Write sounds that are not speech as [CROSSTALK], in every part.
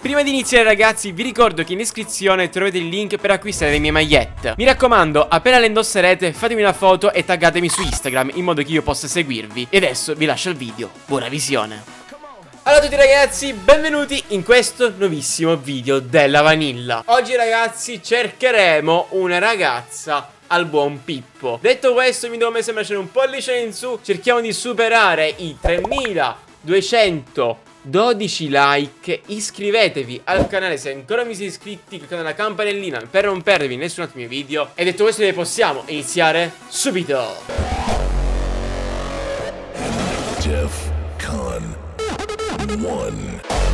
Prima di iniziare ragazzi vi ricordo che in descrizione trovate il link per acquistare le mie magliette Mi raccomando appena le indosserete fatemi una foto e taggatemi su Instagram in modo che io possa seguirvi E adesso vi lascio il video, buona visione allora a tutti ragazzi, benvenuti in questo nuovissimo video della Vanilla Oggi ragazzi cercheremo una ragazza al buon Pippo Detto questo mi devo messo a lasciare un pollice in su Cerchiamo di superare i 3200 12 like, iscrivetevi al canale se ancora non vi siete iscritti, cliccate la campanellina per non perdervi nessun altro mio video. E detto questo, ne possiamo iniziare subito! DEF CON 1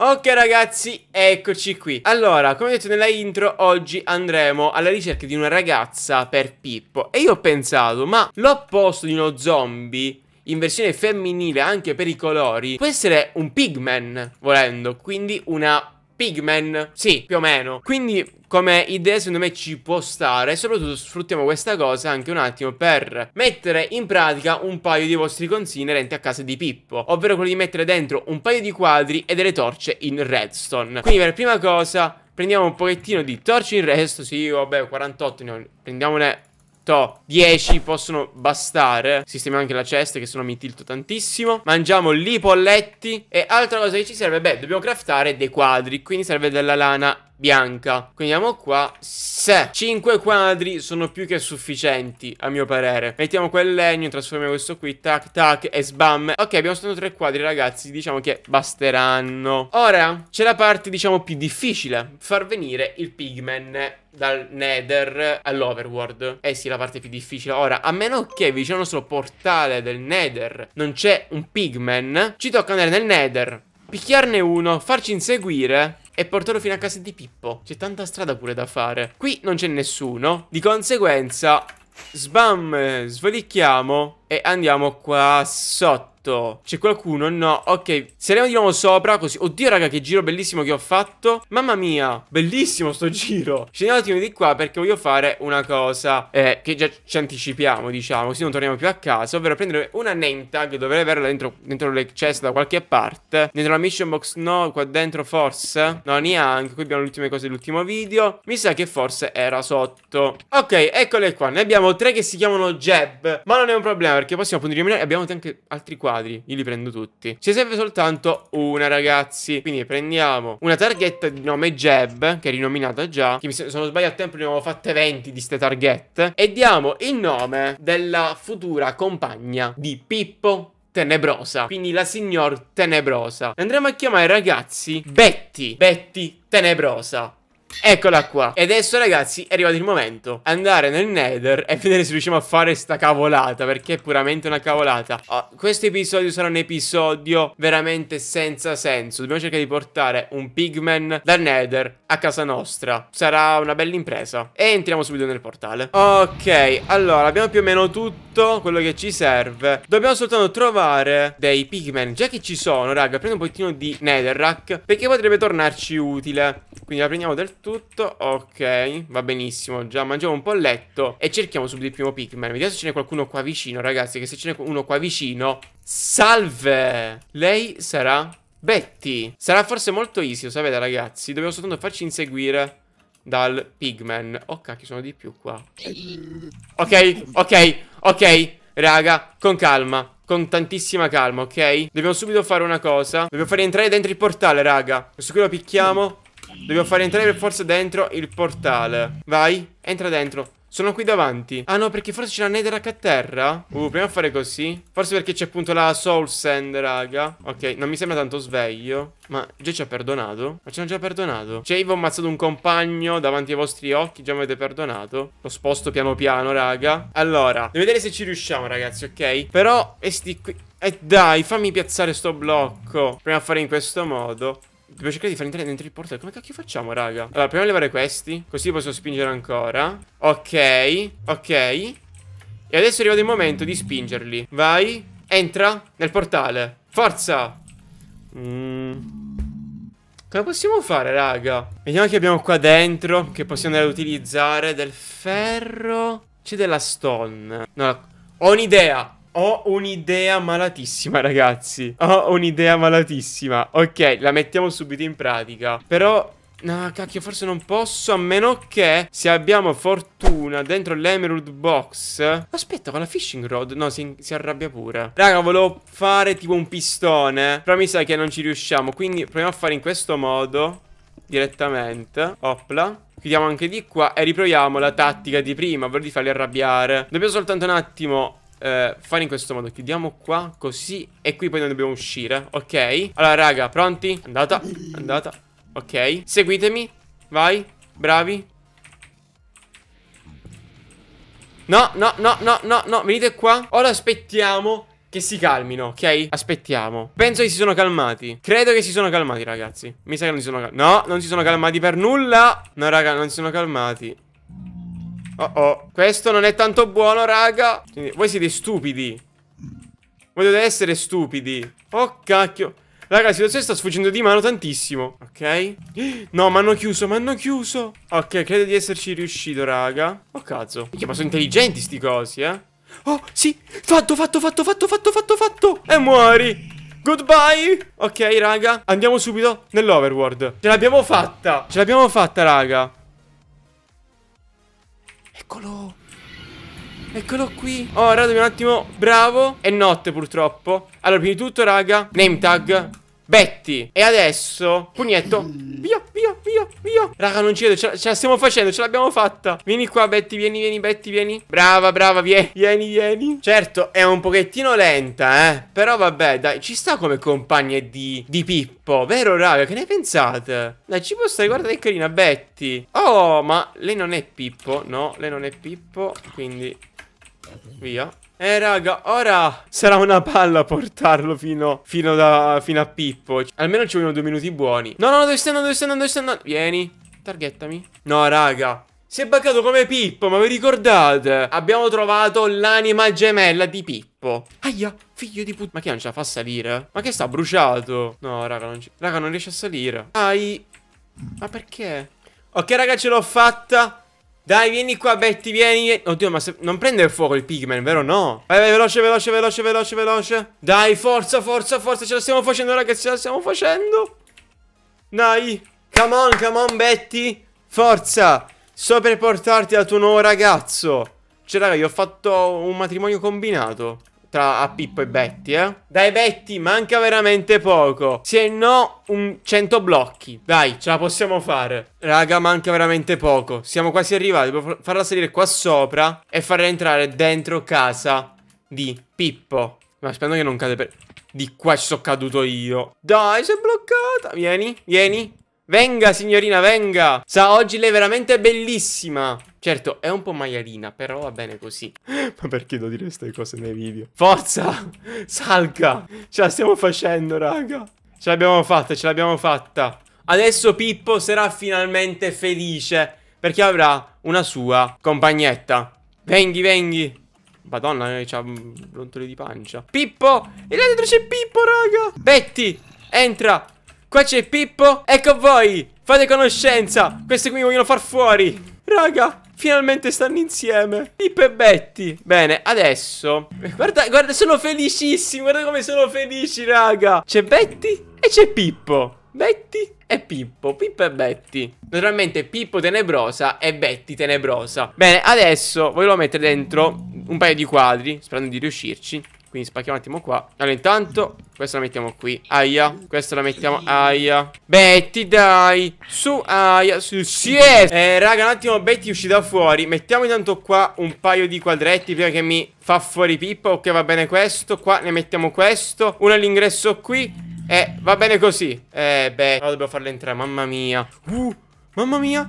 Ok ragazzi, eccoci qui Allora, come detto nella intro, oggi andremo alla ricerca di una ragazza per Pippo E io ho pensato, ma l'opposto di uno zombie in versione femminile anche per i colori Può essere un pigman, volendo Quindi una pigmen. Sì, più o meno. Quindi come idea secondo me ci può stare e soprattutto sfruttiamo questa cosa anche un attimo per mettere in pratica un paio di vostri consigli inerenti a casa di Pippo ovvero quello di mettere dentro un paio di quadri e delle torce in redstone quindi per prima cosa prendiamo un pochettino di torce in redstone sì vabbè 48 ne prendiamone Perfetto 10 possono bastare Sistemiamo anche la cesta che sennò mi tilto tantissimo Mangiamo lì polletti E altra cosa che ci serve Beh dobbiamo craftare dei quadri Quindi serve della lana bianca. Quindi andiamo qua. Se 5 quadri sono più che sufficienti, a mio parere. Mettiamo quel legno, trasformiamo questo qui, tac tac e sbam. Ok, abbiamo solo 3 quadri, ragazzi. Diciamo che basteranno. Ora c'è la parte, diciamo, più difficile. Far venire il pigman dal nether all'overworld Eh sì, la parte più difficile Ora, a meno che vicino al nostro portale del nether Non c'è un pigman Ci tocca andare nel nether Picchiarne uno, farci inseguire e portarlo fino a casa di Pippo. C'è tanta strada pure da fare. Qui non c'è nessuno. Di conseguenza, sbam, eh, svolicchiamo e andiamo qua sotto C'è qualcuno? No, ok Saliamo di nuovo sopra così Oddio raga che giro bellissimo che ho fatto Mamma mia Bellissimo sto giro Scendiamo un attimo di qua perché voglio fare una cosa eh, Che già ci anticipiamo diciamo Così non torniamo più a casa Ovvero prendere una name tag Dovrei averla dentro, dentro le chest da qualche parte Dentro la mission box no Qua dentro forse No neanche Qui abbiamo le ultime cose dell'ultimo video Mi sa che forse era sotto Ok eccole qua Ne abbiamo tre che si chiamano Jeb Ma non è un problema perché possiamo appunto a eliminare abbiamo anche altri quadri, io li prendo tutti. Ci serve soltanto una, ragazzi. Quindi prendiamo una targhetta di nome Jeb, che è rinominata già, che se non sbaglio a tempo ne avevo fatte 20 di ste targhette, e diamo il nome della futura compagna di Pippo Tenebrosa. Quindi la signor Tenebrosa. Andremo a chiamare ragazzi Betty. Betty Tenebrosa. Eccola qua. E adesso, ragazzi, è arrivato il momento. Andare nel nether e vedere se riusciamo a fare sta cavolata. Perché è puramente una cavolata. Oh, questo episodio sarà un episodio veramente senza senso. Dobbiamo cercare di portare un pigman dal nether a casa nostra. Sarà una bella impresa. E entriamo subito nel portale. Ok, allora, abbiamo più o meno tutto quello che ci serve. Dobbiamo soltanto trovare dei pigman. Già che ci sono, raga, prendo un pochino di netherrack. Perché potrebbe tornarci utile. Quindi la prendiamo del tutto Ok, va benissimo Già mangiamo un po' il letto E cerchiamo subito il primo Pikmin Vediamo se ce n'è qualcuno qua vicino ragazzi Che se ce n'è uno qua vicino Salve Lei sarà Betty Sarà forse molto easy, lo sapete ragazzi Dobbiamo soltanto farci inseguire dal pigman Oh cacchio sono di più qua Ok, ok, ok Raga, con calma con tantissima calma, ok? Dobbiamo subito fare una cosa Dobbiamo far entrare dentro il portale, raga Questo qui lo picchiamo Dobbiamo far entrare per forza dentro il portale. Vai, entra dentro. Sono qui davanti. Ah no, perché forse c'è la Netherrack a terra? Uh, proviamo a fare così. Forse perché c'è appunto la Soul Sand, raga. Ok, non mi sembra tanto sveglio. Ma già ci ha perdonato? Ma ci hanno già perdonato? Cioè, io ho ammazzato un compagno davanti ai vostri occhi, già mi avete perdonato. Lo sposto piano piano, raga. Allora, devo vedere se ci riusciamo, ragazzi, ok? Però, esti qui... E eh, dai, fammi piazzare sto blocco. Proviamo a fare in questo modo. Dobbiamo cercare di far entrare dentro il portale. Come cacchio facciamo, raga? Allora, proviamo a levare questi. Così posso spingere ancora. Ok. Ok. E adesso è arrivato il momento di spingerli. Vai. Entra nel portale. Forza. Mmm... Cosa possiamo fare, raga? Vediamo che abbiamo qua dentro, che possiamo andare ad utilizzare del ferro. C'è della stone. No, ho un'idea. Ho un'idea malatissima, ragazzi. Ho un'idea malatissima. Ok, la mettiamo subito in pratica. Però No, cacchio, forse non posso, a meno che se abbiamo fortuna dentro l'emerald box... Aspetta, con la fishing rod? No, si, si, arrabbia pure. Raga, volevo fare tipo un pistone, però mi sa che non ci riusciamo, quindi proviamo a fare in questo modo, direttamente. Opla. Chiudiamo anche di qua e riproviamo la tattica di prima, ovvero di farli arrabbiare. Dobbiamo soltanto un attimo eh, fare in questo modo Chiudiamo qua così E qui poi noi dobbiamo uscire Ok Allora raga pronti? Andata Andata Ok Seguitemi Vai Bravi No no no no no no Venite qua Ora aspettiamo che si calmino, ok? Aspettiamo Penso che si sono calmati Credo che si sono calmati ragazzi Mi sa che non si sono calmati No, non si sono calmati per nulla No raga, non si sono calmati Oh oh. Questo non è tanto buono, raga. Quindi, voi siete stupidi. Voi dovete essere stupidi. Oh, cacchio. Raga, la situazione sta sfuggendo di mano tantissimo. Ok. No, ma hanno chiuso, ma hanno chiuso. Ok, credo di esserci riuscito, raga. Oh, cazzo. Minchia, ma sono intelligenti sti cosi, eh. Oh, sì. Fatto, fatto, fatto, fatto, fatto, fatto, fatto. E muori. Goodbye. Ok, raga. Andiamo subito nell'overworld. Ce l'abbiamo fatta. Ce l'abbiamo fatta, raga. Eccolo! Eccolo qui oh, radami un attimo Bravo È notte purtroppo Allora prima di tutto raga Name tag Betty. E adesso, pugnetto. Via, via, via, via. Raga, non ci vedo. Ce la, ce la stiamo facendo, ce l'abbiamo fatta. Vieni qua, Betty, vieni, vieni, Betty, vieni. Brava, brava, vieni, vieni, vieni. Certo, è un pochettino lenta, eh. Però vabbè, dai, ci sta come compagna di, di Pippo. Vero, raga, che ne pensate? Dai, ci può stare, guarda che carina, Betty. Oh, ma lei non è Pippo. No, lei non è Pippo. Quindi Via. Eh raga, ora sarà una palla portarlo fino, fino, da, fino a Pippo. Almeno ci vogliono due minuti buoni. No, no, no, dove stai andando, dove stai andando, dove stai andando? Vieni, targettami. No, raga, si è baccato come Pippo, ma vi ricordate? Abbiamo trovato l'anima gemella di Pippo. Aia, figlio di puttana. Ma che non ce la fa salire? Ma che sta bruciato? No, raga, non, raga, non riesce a salire. Ai. Ma perché? Ok, raga, ce l'ho fatta. Dai, vieni qua, Betty, vieni, vieni. Oddio, ma se... non prende il fuoco il pigman, vero? No. Vai, vai, veloce, veloce, veloce, veloce, veloce. Dai, forza, forza, forza. Ce la stiamo facendo, ragazzi, ce la stiamo facendo. Dai. Come on, come on, Betty. Forza. Sto per portarti al tuo nuovo ragazzo. Cioè, raga, io ho fatto un matrimonio combinato tra a Pippo e Betty, eh. Dai, Betty, manca veramente poco. Se no, un 100 blocchi. Dai, ce la possiamo fare. Raga, manca veramente poco. Siamo quasi arrivati. Devo farla salire qua sopra e farla entrare dentro casa di Pippo. Ma spero che non cade per... Di qua ci sono caduto io. Dai, si è bloccata. Vieni, vieni. Venga, signorina, venga. Sa, oggi lei è veramente bellissima. Certo, è un po' maialina, però va bene così. [LAUGHS] Ma perché devo dire queste cose nei video? Forza! Salga! Ce la stiamo facendo, raga! Ce l'abbiamo fatta, ce l'abbiamo fatta! Adesso Pippo sarà finalmente felice, perché avrà una sua compagnetta. Venghi, venghi! Madonna, eh, c'ha un brontolo di pancia. Pippo! E là dentro c'è Pippo, raga! Betty! Entra! Qua c'è Pippo! Ecco voi! Fate conoscenza! Questi qui mi vogliono far fuori! Raga, Finalmente stanno insieme. Pippo e Betty Bene, adesso. Guarda, guarda, sono felicissimi. Guarda come sono felici, raga. C'è Betty e c'è Pippo. Betty e Pippo, Pippo e Betty Naturalmente Pippo tenebrosa e Betty tenebrosa Bene, adesso volevo mettere dentro un paio di quadri Sperando di riuscirci quindi spacchiamo un attimo qua Allora intanto questa la mettiamo qui Aia Questa la mettiamo Aia Betty dai Su Aia Su Sì Eh raga un attimo Betty usci da fuori Mettiamo intanto qua un paio di quadretti Prima che mi fa fuori Pippa Ok va bene questo Qua ne mettiamo questo Uno all'ingresso qui Eh va bene così Eh beh Allora dobbiamo farla entrare Mamma mia Uh Mamma mia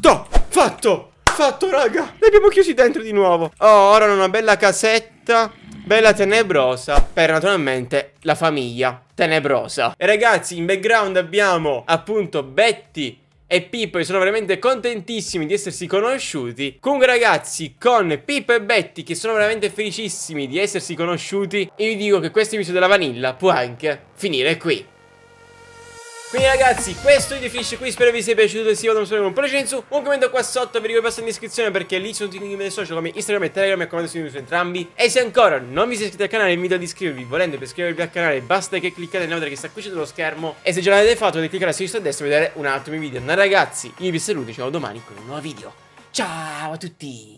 Toh Fatto Fatto raga Li abbiamo chiusi dentro di nuovo Oh ora una bella casetta Bella tenebrosa per naturalmente la famiglia tenebrosa. E ragazzi, in background abbiamo appunto Betty e Pippo che sono veramente contentissimi di essersi conosciuti. Comunque ragazzi, con Pippo e Betty che sono veramente felicissimi di essersi conosciuti, io vi dico che questo episodio della Vanilla può anche finire qui. Quindi ragazzi questo è il Fish qui Spero vi sia piaciuto Se vi non solo un precenso Un commento qua sotto Per i vostri in descrizione Perché lì sono tutti i miei social Come Instagram e Telegram Mi raccomando seguitemi su entrambi E se ancora non vi siete iscritti al canale Invito ad iscrivervi Volendo per iscrivervi al canale Basta che cliccate nella nota che sta qui sotto lo schermo E se già l'avete fatto Potete cliccare a sinistra e a destra E vedere un altro mio video Ma ragazzi Io vi saluto e Ci vediamo domani con un nuovo video Ciao a tutti